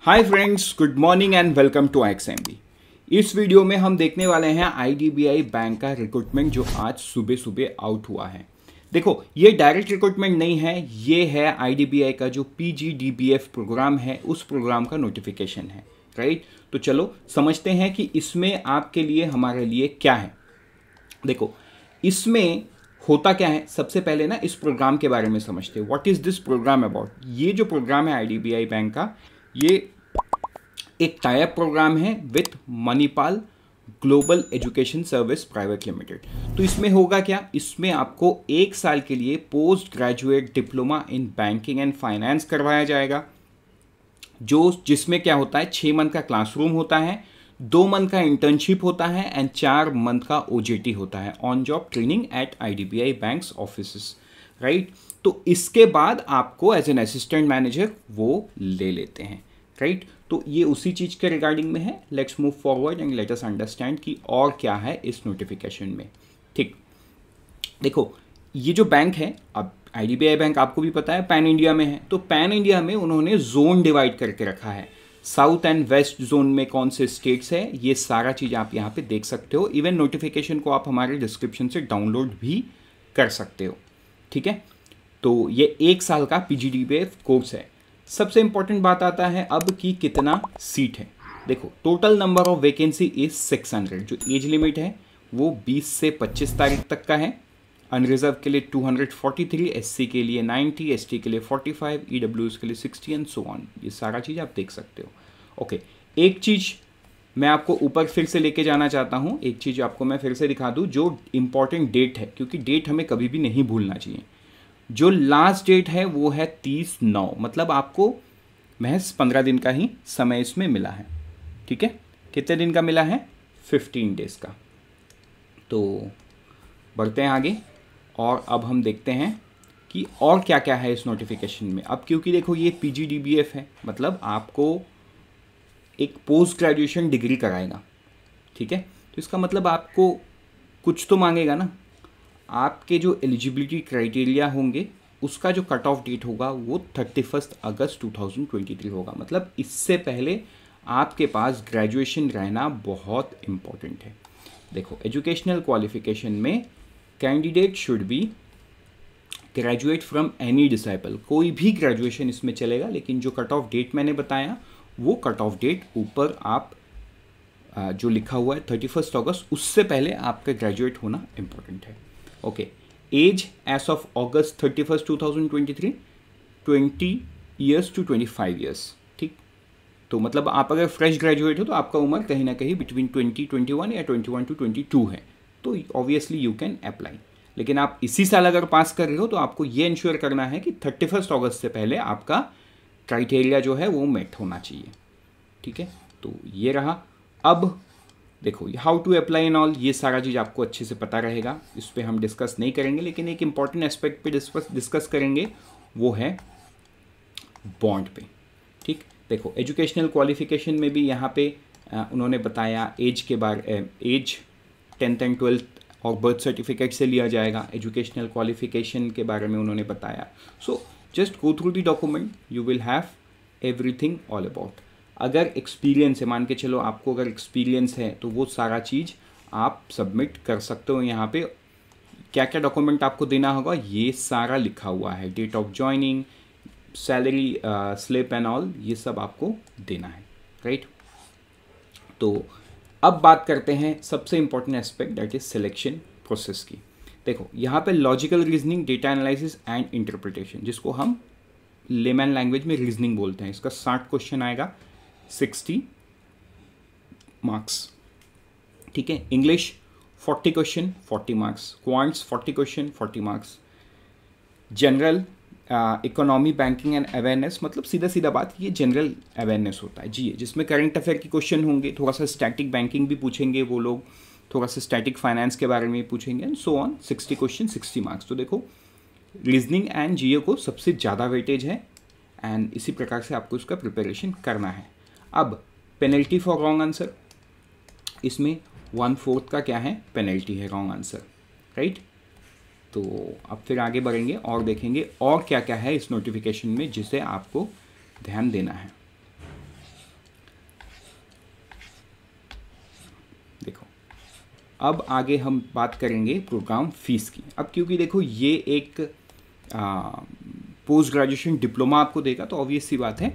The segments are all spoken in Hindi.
Hi friends good morning and welcome to x इस वीडियो में हम देखने वाले हैं आईडीबीआई बैंक का रिक्रूटमेंट जो आज सुबह सुबह आउट हुआ है देखो ये डायरेक्ट रिक्रूटमेंट नहीं है ये है आईडीबीआई का जो पीजीडीबीएफ प्रोग्राम है उस प्रोग्राम का नोटिफिकेशन है राइट तो चलो समझते हैं कि इसमें आपके लिए हमारे लिए क्या है देखो इसमें होता क्या है सबसे पहले ना इस प्रोग्राम के बारे में समझते हैं what is this program about ये जो प्रोग्राम है आईडीबीआई बैंक का ये एक टाइप प्रोग्राम है with Manipal global education service private limited तो इसमें होगा क्या इसमें आपको एक साल के लिए post graduate diploma in banking and finance करवाया जाएगा जो जिसमें क्या होता है छः मंथ का क्लासरूम होता है दो मंथ का इंटर्नशिप होता है एंड चार मंथ का ओ होता है on job training at I bank office right तो इसके बाद आपको एज एन असिस्टेंट मैनेजर वो ले लेते हैं राइट तो ये उसी चीज़ के रिगार्डिंग में है let's move forward and let us understand कि और क्या है इस नोटिफिकेशन में ठीक देखो ये जो बैंक है अब आई बैंक आपको भी पता है पैन इंडिया में है तो पैन इंडिया में उन्होंने जोन डिवाइड करके रखा है साउथ एंड वेस्ट जोन में कौन से स्टेट्स है ये सारा चीज़ आप यहाँ पे देख सकते हो इवन नोटिफिकेशन को आप हमारे डिस्क्रिप्शन से डाउनलोड भी कर सकते हो ठीक है तो ये एक साल का पी जी कोर्स है सबसे इंपॉर्टेंट बात आता है अब कि कितना सीट है देखो total number of vacancy is 600 जो एज लिमिट है वो 20 से 25 तारीख तक का है अनरिजर्व के लिए 243 एससी के लिए 90 एसटी के लिए 45 ईडब्ल्यूएस e के लिए 60 एंड सो ऑन ये सारा चीज़ आप देख सकते हो ओके okay, एक चीज़ मैं आपको ऊपर फिर से लेके जाना चाहता हूँ एक चीज़ आपको मैं फिर से दिखा दूँ जो इम्पॉर्टेंट डेट है क्योंकि डेट हमें कभी भी नहीं भूलना चाहिए जो लास्ट डेट है वो है तीस नौ मतलब आपको महज पंद्रह दिन का ही समय इसमें मिला है ठीक है कितने दिन का मिला है फिफ्टीन डेज का तो बढ़ते हैं आगे और अब हम देखते हैं कि और क्या क्या है इस नोटिफिकेशन में अब क्योंकि देखो ये पी है मतलब आपको एक पोस्ट ग्रेजुएशन डिग्री कराएगा ठीक है तो इसका मतलब आपको कुछ तो मांगेगा ना आपके जो एलिजिबिलिटी क्राइटेरिया होंगे उसका जो कट ऑफ डेट होगा वो थर्टी फर्स्ट अगस्त टू थाउजेंड ट्वेंटी थ्री होगा मतलब इससे पहले आपके पास ग्रेजुएशन रहना बहुत इम्पॉर्टेंट है देखो एजुकेशनल क्वालिफिकेशन में candidate should be graduate from any discipline कोई भी ग्रेजुएशन इसमें चलेगा लेकिन जो कट ऑफ डेट मैंने बताया वो कट ऑफ डेट ऊपर आप जो लिखा हुआ है थर्टी फर्स्ट ऑगस्ट उससे पहले आपका ग्रेजुएट होना इम्पोर्टेंट है okay age as of August thirty first two thousand twenty three twenty years to twenty five years ठीक तो मतलब आप अगर फ्रेश ग्रेजुएट हो तो आपका उम्र कहीं ना कहीं बिटवीन ट्वेंटी ट्वेंटी वन या twenty one to twenty two है तो ऑब्वियसली यू कैन अप्लाई लेकिन आप इसी साल अगर पास कर रहे हो तो आपको ये इंश्योर करना है कि थर्टी फर्स्ट ऑगस्ट से पहले आपका क्राइटेरिया जो है वो मेट होना चाहिए ठीक है तो ये रहा अब देखो how to apply and all ये सारा चीज़ आपको अच्छे से पता रहेगा इस पर हम डिस्कस नहीं करेंगे लेकिन एक इम्पॉर्टेंट एस्पेक्ट पे डिस्कस डिस्कस करेंगे वो है बॉन्ड पे ठीक देखो एजुकेशनल क्वालिफिकेशन में भी यहाँ पे आ, उन्होंने बताया एज के बारे एज टेंथ एंड ट्वेल्थ और बर्थ सर्टिफिकेट से लिया जाएगा एजुकेशनल क्वालिफिकेशन के बारे में उन्होंने बताया so so, just go through the document you will have everything all about अगर एक्सपीरियंस है मान के चलो आपको अगर एक्सपीरियंस है तो वो सारा चीज़ आप सबमिट कर सकते हो यहाँ पे क्या क्या डॉक्यूमेंट आपको देना होगा ये सारा लिखा हुआ है date of joining salary slip and all ये सब आपको देना है राइट right? तो अब बात करते हैं सबसे important aspect that is selection process की देखो यहाँ पे logical reasoning data analysis and interpretation जिसको हम लेमैन लैंग्वेज में रीजनिंग बोलते हैं इसका साठ क्वेश्चन आएगा सिक्सटी मार्क्स ठीक है English forty question forty marks quants forty question forty marks general economy banking and awareness मतलब सीधा सीधा बात ये जनरल अवेयरनेस होता है जी जिसमें करंट अफेयर के क्वेश्चन होंगे थोड़ा सा स्टैटिक बैंकिंग भी पूछेंगे वो लोग थोड़ा सा स्टैटिक फाइनेंस के बारे में पूछेंगे and so on sixty question sixty marks तो देखो रीजनिंग एंड जियो को सबसे ज़्यादा वेटेज है एंड इसी प्रकार से आपको इसका प्रिपरेशन करना है अब पेनल्टी फॉर रॉन्ग आंसर इसमें वन फोर्थ का क्या है पेनल्टी है रॉन्ग आंसर राइट तो अब फिर आगे बढ़ेंगे और देखेंगे और क्या क्या है इस नोटिफिकेशन में जिसे आपको ध्यान देना है अब आगे हम बात करेंगे प्रोग्राम फ़ीस की अब क्योंकि देखो ये एक पोस्ट ग्रेजुएशन डिप्लोमा आपको देगा तो ऑब्वियस सी बात है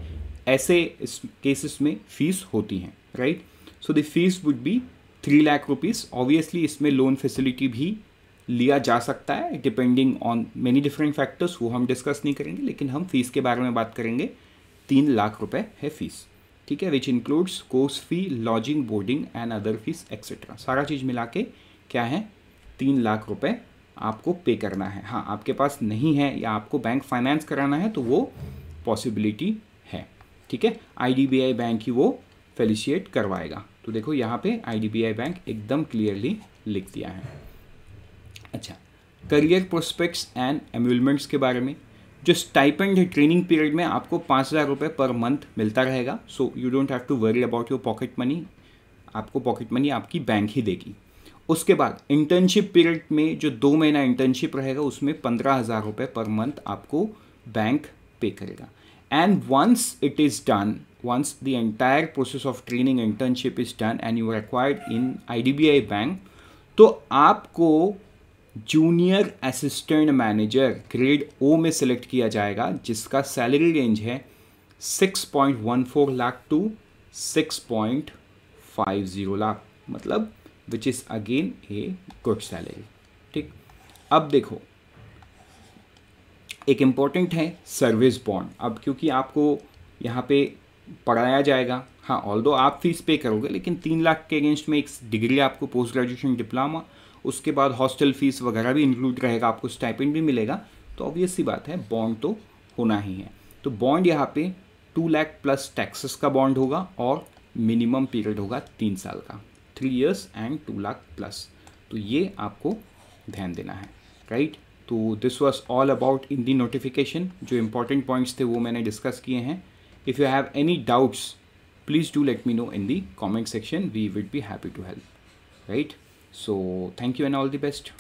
ऐसे इस केसेस में फ़ीस होती हैं right so the fees would be three lakh rupees obviously इसमें लोन फैसिलिटी भी लिया जा सकता है depending on many different factors वो हम डिस्कस नहीं करेंगे लेकिन हम फीस के बारे में बात करेंगे तीन लाख रुपए है फीस ठीक है which includes course fee lodging boarding and other fees etcetera सारा चीज़ मिला के क्या है तीन लाख रुपए आपको पे करना है हाँ आपके पास नहीं है या आपको बैंक फाइनेंस कराना है तो वो पॉसिबिलिटी है ठीक है आईडीबीआई बैंक ही वो फेलिशिएट करवाएगा तो देखो यहाँ पे आईडीबीआई बैंक एकदम क्लियरली लिख दिया है अच्छा करियर प्रोस्पेक्ट्स एंड एम्यूलमेंट्स के बारे में जो स्टाइपेंड है ट्रेनिंग पीरियड में आपको पाँच हज़ार रुपये पर मंथ मिलता रहेगा so you don't have to worry about your pocket money आपको पॉकेट मनी आपकी बैंक ही देगी उसके बाद इंटर्नशिप पीरियड में जो दो महीना इंटर्नशिप रहेगा उसमें पंद्रह हज़ार रुपये पर मंथ आपको बैंक पे करेगा and once it is done once the entire process of training internship is done and you required in I bank तो आपको junior assistant manager grade O में सेलेक्ट किया जाएगा जिसका सैलरी रेंज है 6.14 लाख टू 6.50 लाख मतलब which is again a good salary ठीक अब देखो एक इम्पॉर्टेंट है सर्विस बॉन्ड अब क्योंकि आपको यहाँ पे पढ़ाया जाएगा हाँ ऑल आप फीस पे करोगे लेकिन तीन लाख के अगेंस्ट में एक डिग्री आपको पोस्ट ग्रेजुएशन डिप्लोमा उसके बाद हॉस्टल फीस वगैरह भी इंक्लूड रहेगा आपको स्टाइपेंड भी मिलेगा तो ऑब्वियस सी बात है बॉन्ड तो होना ही है तो बॉन्ड यहाँ पे टू लैख प्लस टैक्सेस का बॉन्ड होगा और मिनिमम पीरियड होगा तीन साल का three years and two lakh plus तो ये आपको ध्यान देना है राइट right? तो this was all about in the notification जो इंपॉर्टेंट पॉइंट्स थे वो मैंने डिस्कस किए हैं if you have any doubts please do let me know in the comment section we would be happy to help right So thank you and all the best.